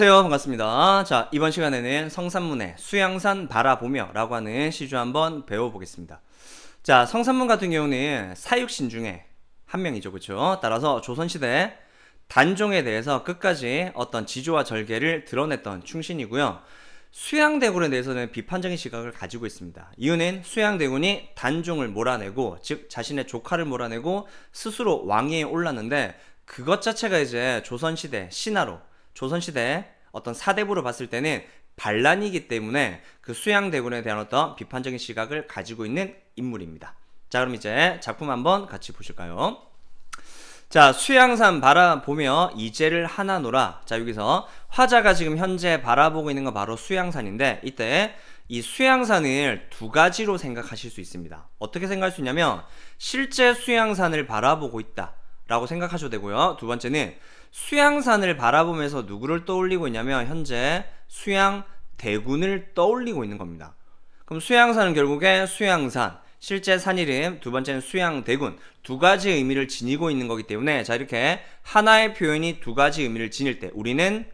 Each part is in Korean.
안녕하세요 반갑습니다 자 이번 시간에는 성산문의 수양산 바라보며 라고 하는 시주 한번 배워보겠습니다 자 성산문 같은 경우는 사육신 중에 한 명이죠 그쵸 따라서 조선시대 단종에 대해서 끝까지 어떤 지조와 절개를 드러냈던 충신이고요 수양대군에 대해서는 비판적인 시각을 가지고 있습니다. 이유는 수양대군이 단종을 몰아내고 즉 자신의 조카를 몰아내고 스스로 왕위에 올랐는데 그것 자체가 이제 조선시대 신화로 조선시대 어떤 사대부로 봤을 때는 반란이기 때문에 그 수양대군에 대한 어떤 비판적인 시각을 가지고 있는 인물입니다. 자 그럼 이제 작품 한번 같이 보실까요? 자 수양산 바라보며 이제를 하나 노아자 여기서 화자가 지금 현재 바라보고 있는 건 바로 수양산인데 이때 이 수양산을 두 가지로 생각하실 수 있습니다 어떻게 생각할 수 있냐면 실제 수양산을 바라보고 있다 라고 생각하셔도 되고요. 두 번째는 수양산을 바라보면서 누구를 떠올리고 있냐면 현재 수양 대군을 떠올리고 있는 겁니다. 그럼 수양산은 결국에 수양산, 실제 산 이름, 두 번째는 수양대군 두 가지 의미를 지니고 있는 거기 때문에 자 이렇게 하나의 표현이 두 가지 의미를 지닐 때 우리는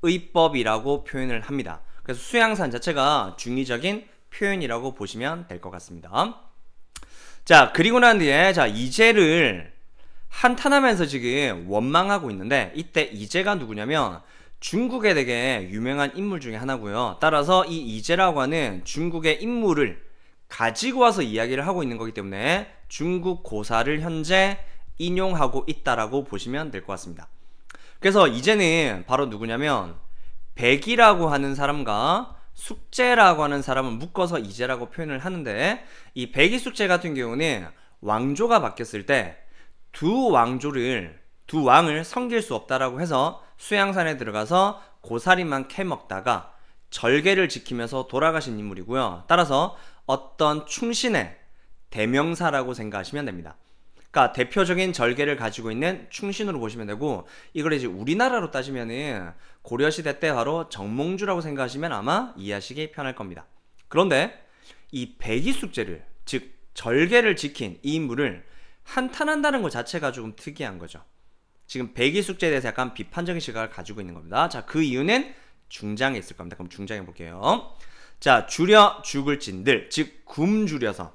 중의법이라고 표현을 합니다. 그래서 수양산 자체가 중의적인 표현이라고 보시면 될 것 같습니다. 자, 그리고 난 뒤에 자, 이제를 한탄하면서 지금 원망하고 있는데 이때 이제가 누구냐면 중국에 되게 유명한 인물 중에 하나고요. 따라서 이 이제라고 하는 중국의 인물을 가지고 와서 이야기를 하고 있는 거기 때문에 중국 고사를 현재 인용하고 있다라고 보시면 될 것 같습니다. 그래서 이제는 바로 누구냐면 백이라고 하는 사람과 숙제라고 하는 사람은 묶어서 이제라고 표현을 하는데 이 백이 숙제 같은 경우는 왕조가 바뀌었을 때 두 왕조를 두 왕을 섬길 수 없다라고 해서 수양산에 들어가서 고사리만 캐먹다가 절개를 지키면서 돌아가신 인물이고요. 따라서 어떤 충신의 대명사라고 생각하시면 됩니다. 그러니까 대표적인 절개를 가지고 있는 충신으로 보시면 되고 이걸 이제 우리나라로 따지면은 고려시대 때 바로 정몽주라고 생각하시면 아마 이해하시기 편할 겁니다. 그런데 이 백이숙제를 즉 절개를 지킨 이 인물을 한탄한다는 것 자체가 조금 특이한 거죠. 지금 백이숙제에 대해서 약간 비판적인 시각을 가지고 있는 겁니다. 자, 그 이유는 중장에 있을 겁니다. 그럼 중장에 볼게요. 자, 줄여 죽을 진들, 즉 굶주려서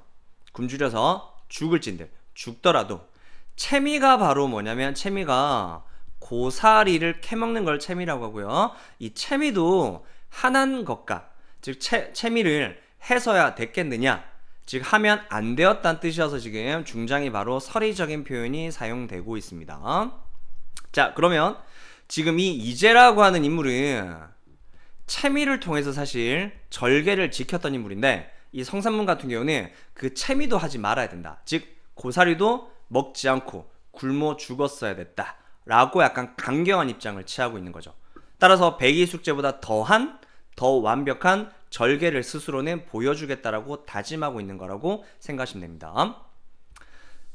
굶주려서 죽을 진들. 죽더라도 채미가 바로 뭐냐면 채미가 고사리를 캐먹는 걸 채미라고 하고요. 이 채미도 하난 것과 즉 채, 채미를 해서야 됐겠느냐 즉 하면 안 되었다는 뜻이어서 지금 중장이 바로 서리적인 표현이 사용되고 있습니다. 자 그러면 지금 이 이제라고 하는 인물은 채미를 통해서 사실 절개를 지켰던 인물인데 이 성산문 같은 경우는 그 채미도 하지 말아야 된다. 즉 고사리도 먹지 않고 굶어 죽었어야 됐다. 라고 약간 강경한 입장을 취하고 있는 거죠. 따라서 백이 숙제보다 더한, 더 완벽한 절개를 스스로는 보여주겠다라고 다짐하고 있는 거라고 생각하시면 됩니다.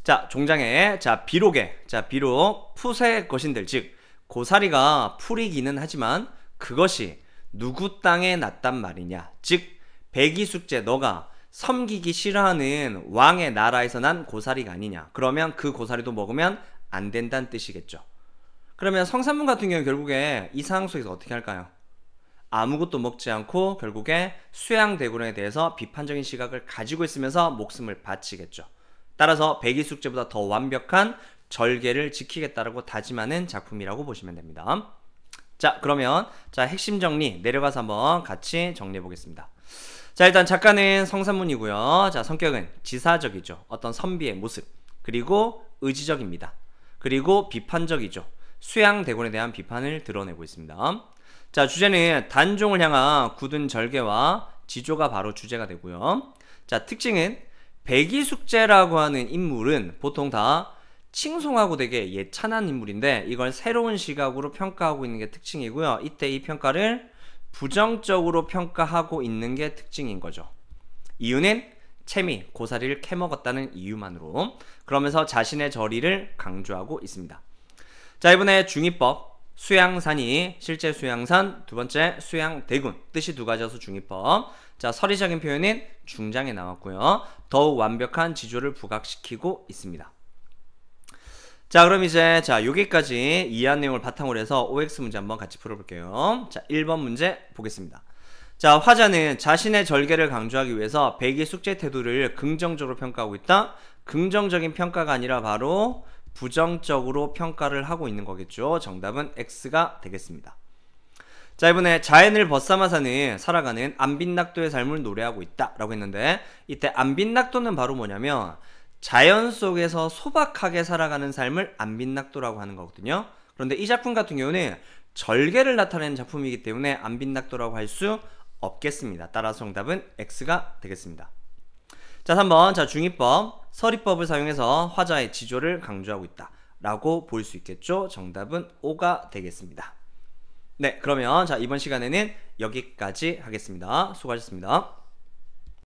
자, 종장에, 자, 비록에, 자, 비록 푸세 것인들, 즉, 고사리가 풀이기는 하지만 그것이 누구 땅에 났단 말이냐. 즉, 백이 숙제, 너가 섬기기 싫어하는 왕의 나라에서 난 고사리가 아니냐. 그러면 그 고사리도 먹으면 안 된다는 뜻이겠죠. 그러면 성산문 같은 경우 결국에 이 상황 속에서 어떻게 할까요? 아무것도 먹지 않고 결국에 수양대군에 대해서 비판적인 시각을 가지고 있으면서 목숨을 바치겠죠. 따라서 백이숙제보다 더 완벽한 절개를 지키겠다라고 다짐하는 작품이라고 보시면 됩니다. 자, 그러면 자 핵심 정리 내려가서 한번 같이 정리해 보겠습니다. 자 일단 작가는 성산문이고요. 자 성격은 지사적이죠. 어떤 선비의 모습 그리고 의지적입니다. 그리고 비판적이죠. 수양 대군에 대한 비판을 드러내고 있습니다. 자 주제는 단종을 향한 굳은 절개와 지조가 바로 주제가 되고요. 자 특징은 백이숙제라고 하는 인물은 보통 다 칭송하고 되게 예찬한 인물인데 이걸 새로운 시각으로 평가하고 있는 게 특징이고요. 이때 이 평가를 부정적으로 평가하고 있는 게 특징인 거죠. 이유는 채미, 고사리를 캐먹었다는 이유만으로 그러면서 자신의 저리를 강조하고 있습니다. 자 이번에 중위법 수양산이 실제 수양산 두 번째 수양대군 뜻이 두 가지여서 중위법 자 서리적인 표현인 중장에 나왔고요 더욱 완벽한 지조를 부각시키고 있습니다. 자 그럼 이제 자 여기까지 이해한 내용을 바탕으로 해서 OX 문제 한번 같이 풀어볼게요. 자 1번 문제 보겠습니다. 자 화자는 자신의 절개를 강조하기 위해서 백의 숙제 태도를 긍정적으로 평가하고 있다. 긍정적인 평가가 아니라 바로 부정적으로 평가를 하고 있는 거겠죠. 정답은 X가 되겠습니다. 자 이번에 자연을 벗삼아 사는 살아가는 안빈낙도의 삶을 노래하고 있다 라고 했는데 이때 안빈낙도는 바로 뭐냐면 자연 속에서 소박하게 살아가는 삶을 안빈낙도라고 하는 거거든요. 그런데 이 작품 같은 경우는 절개를 나타내는 작품이기 때문에 안빈낙도라고 할 수 없겠습니다. 따라서 정답은 X가 되겠습니다. 자, 3번. 자, 중위법. 서리법을 사용해서 화자의 지조를 강조하고 있다. 라고 볼 수 있겠죠? 정답은 O가 되겠습니다. 네, 그러면 자, 이번 시간에는 여기까지 하겠습니다. 수고하셨습니다.